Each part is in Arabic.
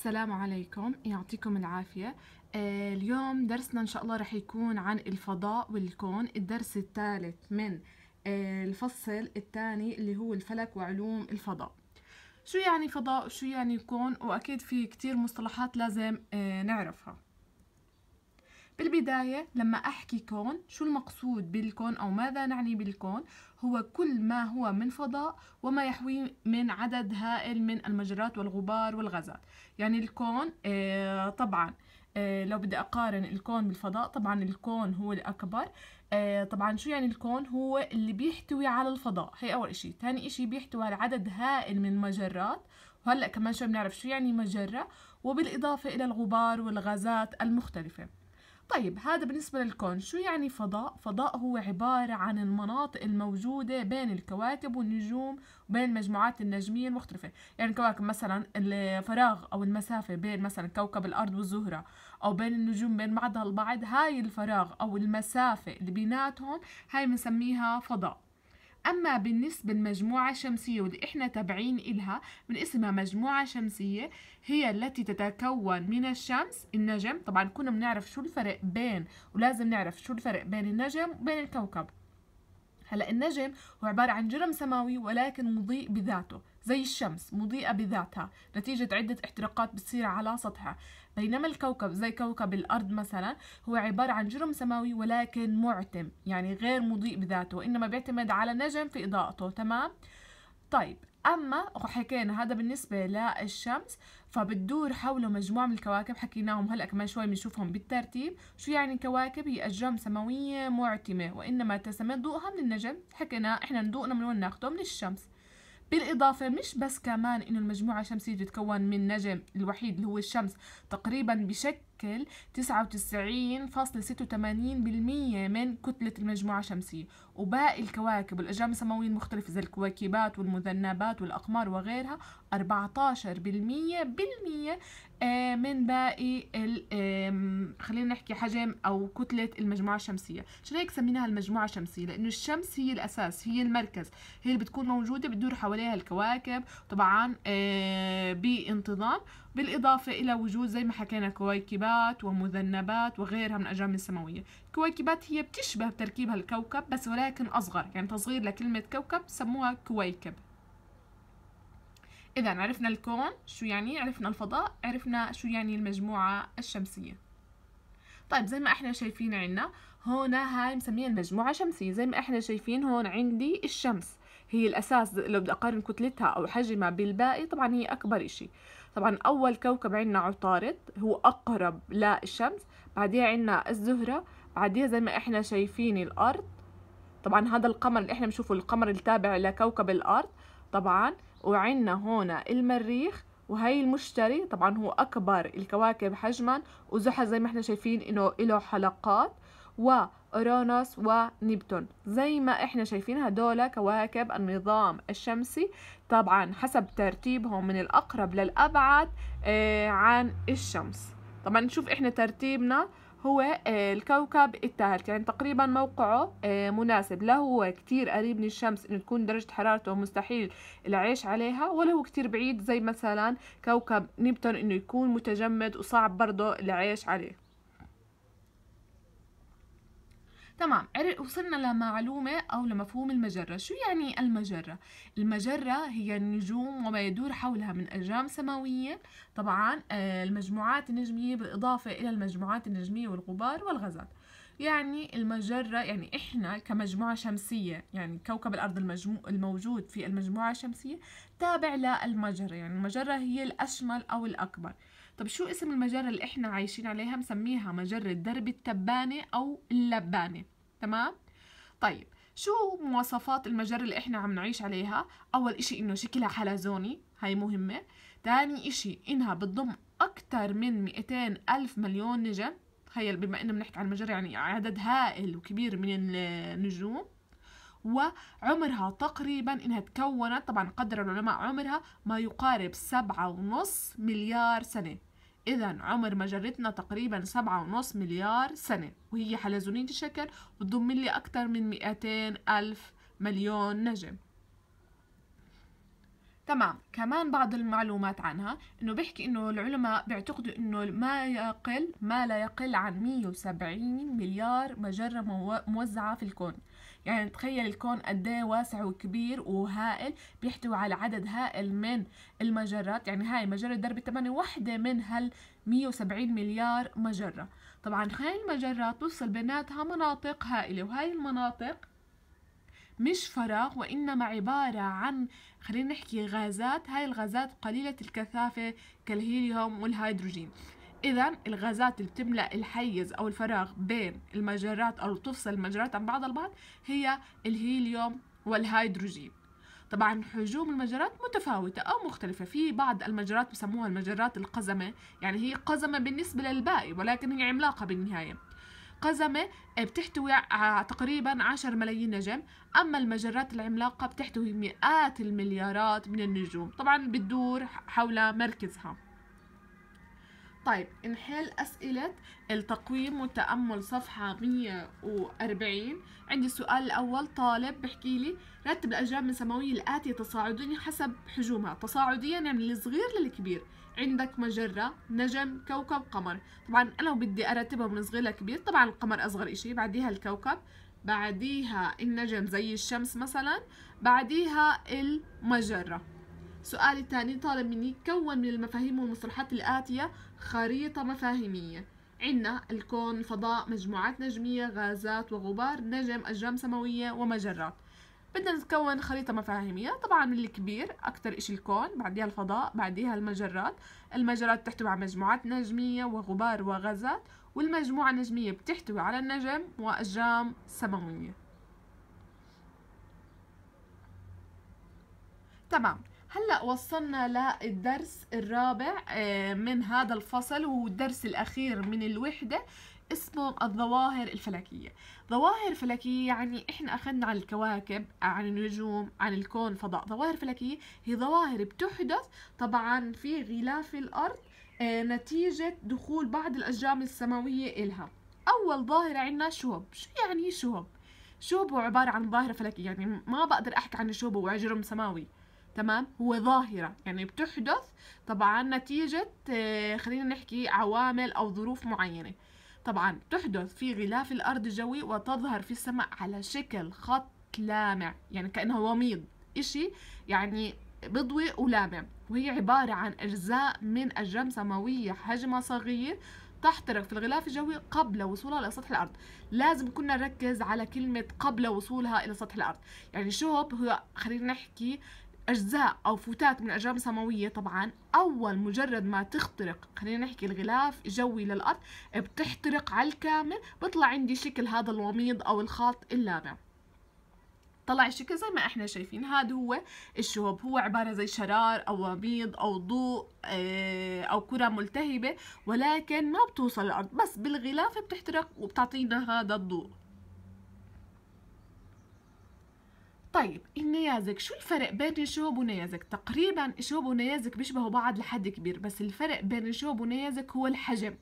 السلام عليكم يعطيكم العافية آه اليوم درسنا إن شاء الله رح يكون عن الفضاء والكون الدرس الثالث من آه الفصل الثاني اللي هو الفلك وعلوم الفضاء شو يعني فضاء وشو يعني كون وأكيد في كتير مصطلحات لازم آه نعرفها بالبداية لما أحكي كون شو المقصود بالكون أو ماذا نعني بالكون هو كل ما هو من فضاء وما يحويه من عدد هائل من المجرات والغبار والغازات يعني الكون آه، طبعا آه، لو بدي أقارن الكون بالفضاء طبعا الكون هو الأكبر آه، طبعا شو يعني الكون هو اللي بيحتوي على الفضاء هي أول إشي ثاني إشي بيحتوي على عدد هائل من المجرات وهلأ كمان شوي بنعرف شو يعني مجرة وبالإضافة إلى الغبار والغازات المختلفة طيب هذا بالنسبة للكون شو يعني فضاء؟ فضاء هو عبارة عن المناطق الموجودة بين الكواكب والنجوم وبين المجموعات النجمية المختلفة يعني الكواكب مثلا الفراغ أو المسافة بين مثلا كوكب الأرض والزهرة أو بين النجوم بين بعضها البعض هاي الفراغ أو المسافة اللي بيناتهم هاي بنسميها فضاء أما بالنسبة للمجموعة الشمسية واللي إحنا تابعين إلها من اسمها مجموعة شمسية هي التي تتكون من الشمس النجم طبعا كنا بنعرف شو الفرق بين ولازم نعرف شو الفرق بين النجم وبين الكوكب هلا النجم هو عبارة عن جرم سماوي ولكن مضيء بذاته زي الشمس مضيئة بذاتها نتيجة عدة احتراقات بتصير على سطحها بينما الكوكب زي كوكب الأرض مثلا هو عبارة عن جرم سماوي ولكن معتم يعني غير مضيء بذاته وإنما بيعتمد على نجم في إضاءته تمام طيب أما حكينا هذا بالنسبة للشمس فبتدور حوله مجموعة من الكواكب حكيناهم هلأ كمان شوي بنشوفهم بالترتيب شو يعني كواكب هي أجرام سماوية معتمة وإنما تسمى ضوءها من النجم حكينا إحنا ضوءنا من وين ناخده من الشمس بالإضافة مش بس كمان إنه المجموعة الشمسية بتتكون من نجم الوحيد اللي هو الشمس تقريبا بشكل بتشكل 99.86% من كتلة المجموعة الشمسية وباقي الكواكب والأجرام السماوية المختلفة زي الكويكبات والمذنبات والأقمار وغيرها 14% بالمية آه، من باقي خلينا نحكي حجم أو كتلة المجموعة الشمسية عشان هيك سميناها المجموعة الشمسية لأنه الشمس هي الأساس هي المركز هي اللي بتكون موجودة بتدور حواليها الكواكب طبعا آه، بانتظام بالإضافة إلى وجود زي ما حكينا كويكبات ومذنبات وغيرها من الأجرام السماوية الكويكبات هي بتشبه بتركيبها الكوكب بس ولكن أصغر يعني تصغير لكلمة كوكب سموها كويكب إذا عرفنا الكون شو يعني عرفنا الفضاء عرفنا شو يعني المجموعة الشمسية طيب زي ما احنا شايفين عنا هون هاي مسميها المجموعة الشمسية زي ما احنا شايفين هون عندي الشمس هي الأساس لو بدي أقارن كتلتها أو حجمها بالباقي طبعا هي أكبر إشي طبعا أول كوكب عندنا عطارد هو أقرب للشمس بعديها عندنا الزهرة بعديها زي ما إحنا شايفين الأرض طبعا هذا القمر اللي إحنا بنشوفه القمر التابع لكوكب الأرض طبعا وعندنا هنا المريخ وهي المشتري طبعا هو أكبر الكواكب حجما وزحل زي ما إحنا شايفين إنه له حلقات و أورانوس ونبتون زي ما إحنا شايفين هدول كواكب النظام الشمسي طبعا حسب ترتيبهم من الأقرب للأبعد آه، عن الشمس طبعا نشوف إحنا ترتيبنا هو آه، الكوكب الثالث يعني تقريبا موقعه آه، مناسب لا هو كتير قريب من الشمس انه تكون درجة حرارته مستحيل العيش عليها ولا هو كتير بعيد زي مثلا كوكب نبتون انه يكون متجمد وصعب برضه العيش عليه تمام وصلنا لمعلومة أو لمفهوم المجرة شو يعني المجرة؟ المجرة هي النجوم وما يدور حولها من أجرام سماوية طبعا آه، المجموعات النجمية بالإضافة إلى المجموعات النجمية والغبار والغازات يعني المجرة يعني إحنا كمجموعة شمسية يعني كوكب الأرض المجمو الموجود في المجموعة الشمسية تابع للمجرة يعني المجرة هي الأشمل أو الأكبر طب شو اسم المجرة اللي احنا عايشين عليها مسميها مجرة درب التبانة أو اللبانة تمام طيب شو مواصفات المجرة اللي احنا عم نعيش عليها أول إشي إنه شكلها حلزوني هاي مهمة تاني إشي إنها بتضم أكتر من 200 ألف مليون نجم تخيل بما إنه بنحكي عن المجرة يعني عدد هائل وكبير من النجوم وعمرها تقريبا انها تكونت طبعا قدر العلماء عمرها ما يقارب سبعة ونص مليار سنة إذا عمر مجرتنا تقريبا سبعة ونص مليار سنة وهي حلزونية الشكل بتضم لي أكثر من 200 ألف مليون نجم تمام كمان بعض المعلومات عنها انه بيحكي انه العلماء بيعتقدوا انه ما يقل ما لا يقل عن 170 مليار مجرة موزعة في الكون يعني تخيل الكون قد ايه واسع وكبير وهائل بيحتوي على عدد هائل من المجرات يعني هاي مجرة درب 8 واحدة من هال 170 مليار مجرة طبعا هاي المجرات توصل بيناتها مناطق هائلة وهاي المناطق مش فراغ وإنما عبارة عن خلينا نحكي غازات هاي الغازات قليلة الكثافة كالهيليوم والهيدروجين إذا الغازات اللي بتملأ الحيز أو الفراغ بين المجرات أو تفصل المجرات عن بعض البعض هي الهيليوم والهيدروجين طبعا حجوم المجرات متفاوتة أو مختلفة في بعض المجرات بسموها المجرات القزمة يعني هي قزمة بالنسبة للباقي ولكن هي عملاقة بالنهاية قزمة بتحتوي تقريبا عشر ملايين نجم أما المجرات العملاقة بتحتوي مئات المليارات من النجوم طبعا بتدور حول مركزها طيب نحل أسئلة التقويم والتأمل صفحة 140 عندي السؤال الأول طالب بحكي لي رتب الأجرام من سماوية الآتية تصاعديا حسب حجومها تصاعديا يعني من الصغير للكبير عندك مجرة نجم كوكب قمر طبعا أنا بدي أرتبها من الصغير لكبير طبعا القمر أصغر إشي بعديها الكوكب بعديها النجم زي الشمس مثلا بعديها المجرة السؤال الثاني طالب مني كون من المفاهيم والمصطلحات الآتية خريطة مفاهيمية عنا الكون الفضاء مجموعات نجمية غازات وغبار نجم أجرام سماوية ومجرات بدنا نتكون خريطة مفاهيمية طبعا من الكبير أكتر إشي الكون بعديها الفضاء بعديها المجرات المجرات تحتوي على مجموعات نجمية وغبار وغازات والمجموعة النجمية بتحتوي على النجم وأجرام سماوية تمام هلا وصلنا للدرس الرابع آه، من هذا الفصل وهو الدرس الاخير من الوحده اسمه الظواهر الفلكية ظواهر فلكية يعني إحنا أخذنا عن الكواكب عن النجوم عن الكون فضاء ظواهر فلكية هي ظواهر بتحدث طبعا في غلاف الأرض آه، نتيجة دخول بعض الأجرام السماوية إلها أول ظاهرة عندنا شهب شو يعني شهب؟ شوب هو عبارة عن ظاهرة فلكية يعني ما بقدر أحكي عن شوب هو جرم سماوي تمام هو ظاهرة يعني بتحدث طبعا نتيجة آه، خلينا نحكي عوامل أو ظروف معينة طبعا تحدث في غلاف الأرض الجوي وتظهر في السماء على شكل خط لامع يعني كأنها وميض إشي يعني بضوي ولامع وهي عبارة عن أجزاء من أجرام سماوية حجمها صغير تحترق في الغلاف الجوي قبل وصولها إلى سطح الأرض لازم كنا نركز على كلمة قبل وصولها إلى سطح الأرض يعني شوب هو خلينا نحكي أجزاء أو فتات من أجرام سماوية طبعا أول مجرد ما تخترق خلينا نحكي الغلاف الجوي للأرض بتحترق على الكامل بطلع عندي شكل هذا الوميض أو الخط اللامع طلع الشكل زي ما احنا شايفين هذا هو الشهب هو عبارة زي شرار أو وميض أو ضوء آه، أو كرة ملتهبة ولكن ما بتوصل الأرض بس بالغلاف بتحترق وبتعطينا هذا الضوء طيب النيازك إيه شو الفرق بين الشهب ونيازك تقريبا الشهب ونيازك بيشبهوا بعض لحد كبير بس الفرق بين الشهب ونيازك هو الحجم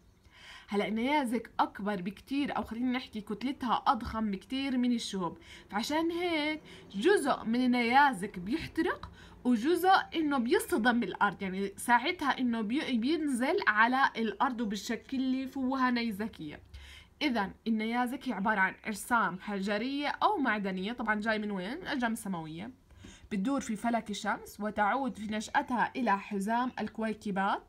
هلا النيازك اكبر بكتير او خلينا نحكي كتلتها اضخم بكتير من الشهب فعشان هيك جزء من النيازك بيحترق وجزء انه بيصطدم الارض يعني ساعتها انه بينزل على الارض وبشكل لي فوهه نيزكيه اذا النيازك هي عباره عن اجسام حجريه او معدنيه طبعا جاي من وين أجسام سماوية بتدور في فلك الشمس وتعود في نشأتها إلى حزام الكويكبات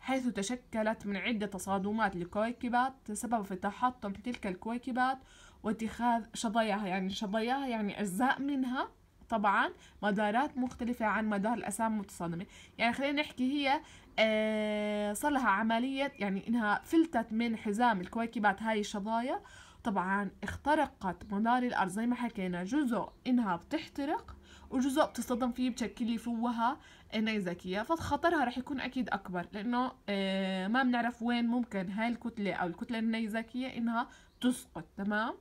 حيث تشكلت من عدة تصادمات لكويكبات تسبب في تحطم تلك الكويكبات واتخاذ شظاياها يعني شظاياها يعني أجزاء منها طبعا مدارات مختلفة عن مدار الأسام المتصادمة يعني خلينا نحكي هي آه، صار لها عملية يعني إنها فلتت من حزام الكويكبات هاي الشظايا طبعا اخترقت مدار الأرض زي ما حكينا جزء إنها بتحترق وجزء بتصطدم فيه بتشكل لي فوها نيزكية فخطرها رح يكون أكيد أكبر لأنه آه، ما بنعرف وين ممكن هاي الكتلة أو الكتلة النيزكية إنها تسقط تمام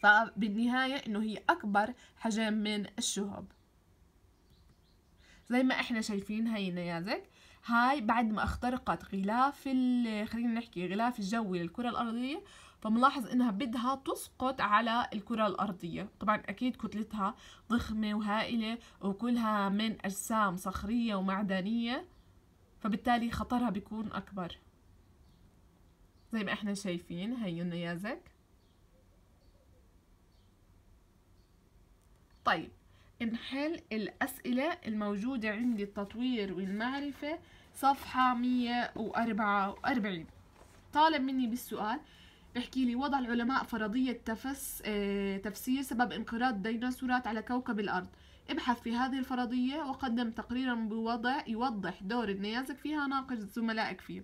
فبالنهاية إنه هي أكبر حجم من الشهب زي ما إحنا شايفين هاي النيازك هاي بعد ما اخترقت غلاف خلينا نحكي غلاف الجوي للكرة الأرضية فملاحظ إنها بدها تسقط على الكرة الأرضية طبعا أكيد كتلتها ضخمة وهائلة وكلها من أجسام صخرية ومعدنية فبالتالي خطرها بيكون أكبر زي ما احنا شايفين هي النيازك طيب نحل الأسئلة الموجودة عندي التطوير والمعرفة صفحة 144 طالب مني بالسؤال بحكي لي وضع العلماء فرضية تفس آه، تفسير سبب انقراض الديناصورات على كوكب الأرض ابحث في هذه الفرضية وقدم تقريرا بوضع يوضح دور النيازك فيها ناقش زملائك فيه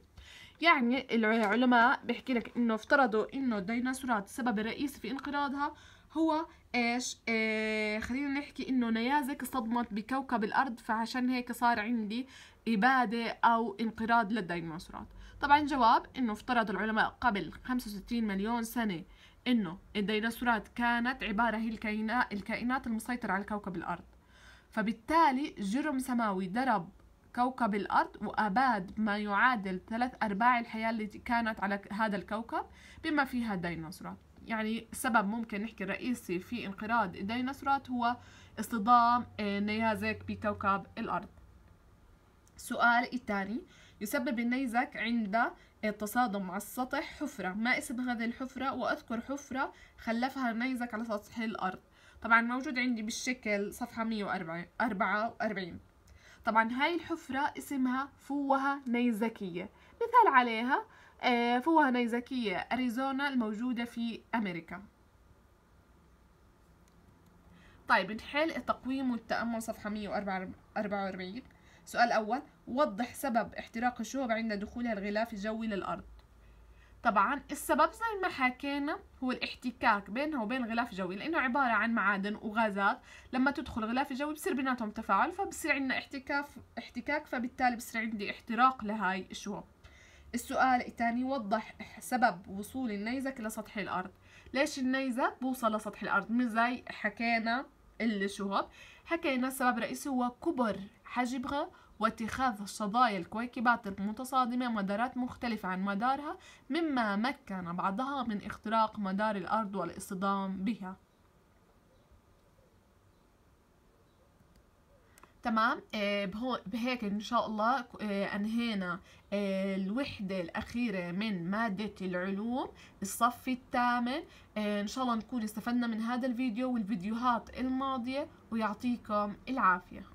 يعني العلماء بحكي لك انه افترضوا انه الديناصورات السبب الرئيسي في انقراضها هو ايش آه خلينا نحكي انه نيازك صدمت بكوكب الارض فعشان هيك صار عندي اباده او انقراض للديناصورات طبعا جواب انه افترض العلماء قبل 65 مليون سنه انه الديناصورات كانت عباره هي الكائنات الكائنات المسيطره على كوكب الارض فبالتالي جرم سماوي ضرب كوكب الأرض وأباد ما يعادل ثلاث أرباع الحياة التي كانت على هذا الكوكب بما فيها الديناصورات يعني سبب ممكن نحكي رئيسي في انقراض الديناصورات هو اصطدام النيازك آه، بكوكب الأرض السؤال الثاني يسبب النيزك عند آه، التصادم على السطح حفرة ما اسم هذه الحفرة وأذكر حفرة خلفها النيزك على سطح الأرض طبعا موجود عندي بالشكل صفحة 144 طبعا هاي الحفرة اسمها فوهة نيزكية مثال عليها فوهة آه، نيزكية أريزونا الموجودة في أمريكا طيب نحل التقويم والتأمل صفحة 144 سؤال أول وضح سبب احتراق الشهب عند دخولها الغلاف الجوي للأرض طبعا السبب زي ما حكينا هو الاحتكاك بينها وبين الغلاف الجوي لأنه عبارة عن معادن وغازات لما تدخل الغلاف الجوي بصير بيناتهم تفاعل فبصير عندنا احتكاك احتكاك فبالتالي بصير عندي احتراق لهاي الشهب السؤال الثاني وضح سبب وصول النيزك لسطح الأرض ليش النيزك بوصل لسطح الأرض مش زي حكينا الشهب حكينا السبب الرئيسي هو كبر حجمها واتخاذ شظايا الكويكبات المتصادمة مدارات مختلفة عن مدارها مما مكن بعضها من اختراق مدار الأرض والاصطدام بها تمام آه، بهيك ان شاء الله آه، انهينا آه، الوحدة الأخيرة من مادة العلوم الصف الثامن إن شاء الله نكون استفدنا من هذا الفيديو والفيديوهات الماضية ويعطيكم العافية